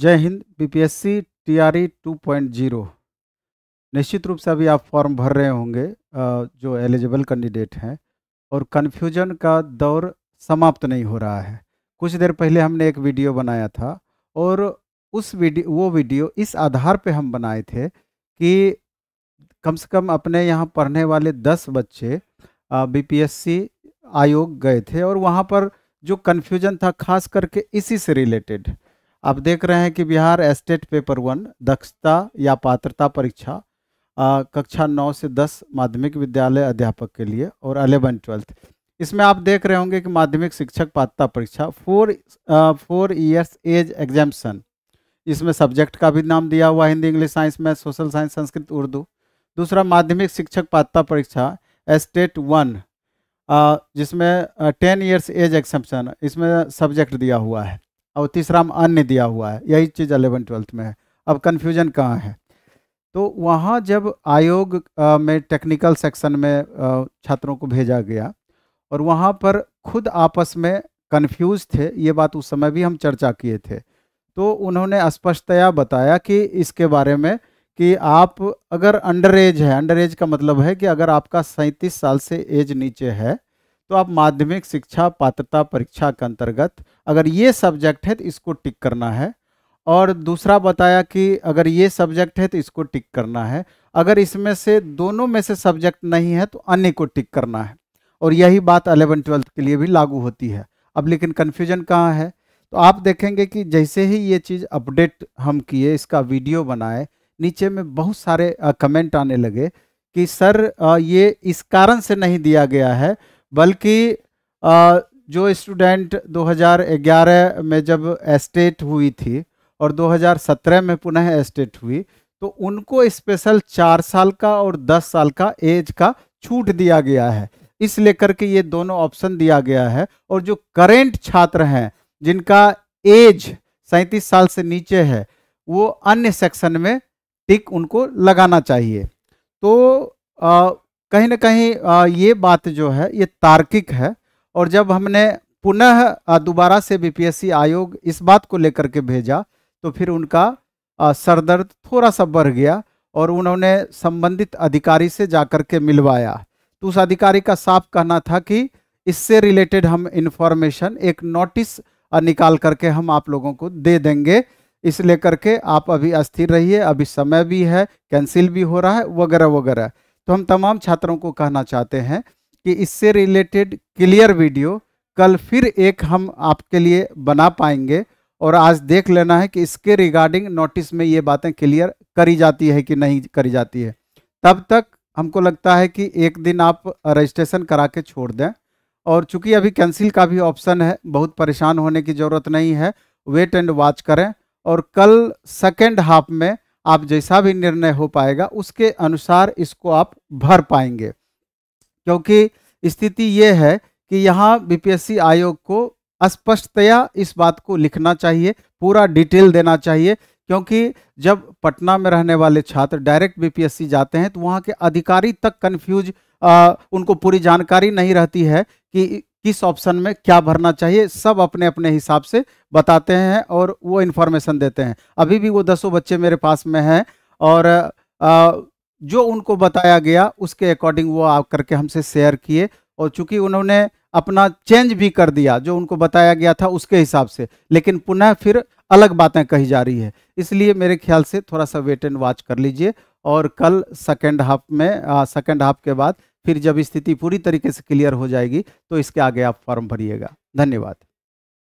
जय Hind BPSC TRE 2.0 निश्चित रूप से अभी आप फॉर्म भर रहे होंगे जो एलिजिबल कैंडिडेट हैं और कन्फ्यूजन का दौर समाप्त नहीं हो रहा है कुछ देर पहले हमने एक वीडियो बनाया था और उस वीडियो वो वीडियो इस आधार पे हम बनाए थे कि कम से कम अपने यहाँ पढ़ने वाले दस बच्चे बीपीएससी आयोग गए थे और वहाँ पर जो कन्फ्यूजन था खास करके इसी से रिलेटेड आप देख रहे हैं कि बिहार एस्टेट पेपर वन दक्षता या पात्रता परीक्षा कक्षा नौ से दस माध्यमिक विद्यालय अध्यापक के लिए और अलेवन ट्वेल्थ इसमें आप देख रहे होंगे कि माध्यमिक शिक्षक पात्रता परीक्षा four four years age exemption इसमें सब्जेक्ट का भी नाम दिया हुआ Hindi English science math social science Sanskrit Urdu दूसरा माध्यमिक शिक्षक पात्रता परीक्षा एस्टेट वन जिसमें टेन ईयर्स एज एक्सेप्शन इसमें सब्जेक्ट दिया हुआ है और तीसरा में अन्य दिया हुआ है यही चीज़ अलेवन ट्वेल्थ में है अब कन्फ्यूजन कहाँ है तो वहाँ जब आयोग आ, में टेक्निकल सेक्शन में छात्रों को भेजा गया और वहाँ पर खुद आपस में कन्फ्यूज थे ये बात उस समय भी हम चर्चा किए थे तो उन्होंने स्पष्टतया बताया कि इसके बारे में कि आप अगर अंडर एज है अंडर एज का मतलब है कि अगर आपका सैंतीस साल से एज नीचे है तो आप माध्यमिक शिक्षा पात्रता परीक्षा के अंतर्गत अगर ये सब्जेक्ट है तो इसको टिक करना है और दूसरा बताया कि अगर ये सब्जेक्ट है तो इसको टिक करना है अगर इसमें से दोनों में से सब्जेक्ट नहीं है तो अन्य को टिक करना है और यही बात अलेवन ट्वेल्थ के लिए भी लागू होती है अब लेकिन कन्फ्यूजन कहाँ है तो आप देखेंगे कि जैसे ही ये चीज़ अपडेट हम किए इसका वीडियो बनाए नीचे में बहुत सारे कमेंट आने लगे कि सर ये इस कारण से नहीं दिया गया है बल्कि जो स्टूडेंट 2011 में जब एस्टेट हुई थी और 2017 में पुनः एस्टेट हुई तो उनको स्पेशल चार साल का और दस साल का एज का छूट दिया गया है इस लेकर के ये दोनों ऑप्शन दिया गया है और जो करेंट छात्र हैं जिनका एज सैंतीस साल से नीचे है वो अन्य सेक्शन में टिक उनको लगाना चाहिए तो आ, कहीं ना कहीं ये बात जो है ये तार्किक है और जब हमने पुनः दोबारा से बीपीएससी आयोग इस बात को लेकर के भेजा तो फिर उनका सरदर्द थोड़ा सा बढ़ गया और उन्होंने संबंधित अधिकारी से जाकर के मिलवाया तो उस अधिकारी का साफ कहना था कि इससे रिलेटेड हम इन्फॉर्मेशन एक नोटिस निकाल करके हम आप लोगों को दे देंगे इस लेकर के आप अभी अस्थिर रहिए अभी समय भी है कैंसिल भी हो रहा है वगैरह वगैरह तो हम तमाम छात्रों को कहना चाहते हैं कि इससे रिलेटेड क्लियर वीडियो कल फिर एक हम आपके लिए बना पाएंगे और आज देख लेना है कि इसके रिगार्डिंग नोटिस में ये बातें क्लियर करी जाती है कि नहीं करी जाती है तब तक हमको लगता है कि एक दिन आप रजिस्ट्रेशन करा के छोड़ दें और चूंकि अभी कैंसिल का भी ऑप्शन है बहुत परेशान होने की ज़रूरत नहीं है वेट एंड वॉच करें और कल सेकेंड हाफ में आप जैसा भी निर्णय हो पाएगा उसके अनुसार इसको आप भर पाएंगे क्योंकि स्थिति ये है कि यहाँ बीपीएससी आयोग को स्पष्टतया इस बात को लिखना चाहिए पूरा डिटेल देना चाहिए क्योंकि जब पटना में रहने वाले छात्र डायरेक्ट बीपीएससी जाते हैं तो वहाँ के अधिकारी तक कन्फ्यूज उनको पूरी जानकारी नहीं रहती है कि किस ऑप्शन में क्या भरना चाहिए सब अपने अपने हिसाब से बताते हैं और वो इन्फॉर्मेशन देते हैं अभी भी वो दसों बच्चे मेरे पास में हैं और आ, जो उनको बताया गया उसके अकॉर्डिंग वो आ करके हमसे शेयर किए और चूंकि उन्होंने अपना चेंज भी कर दिया जो उनको बताया गया था उसके हिसाब से लेकिन पुनः फिर अलग बातें कही जा रही है इसलिए मेरे ख्याल से थोड़ा सा वेट एंड वॉच कर लीजिए और कल सेकेंड हाफ में सेकेंड हाफ के बाद फिर जब स्थिति पूरी तरीके से क्लियर हो जाएगी तो इसके आगे आप फॉर्म भरिएगा धन्यवाद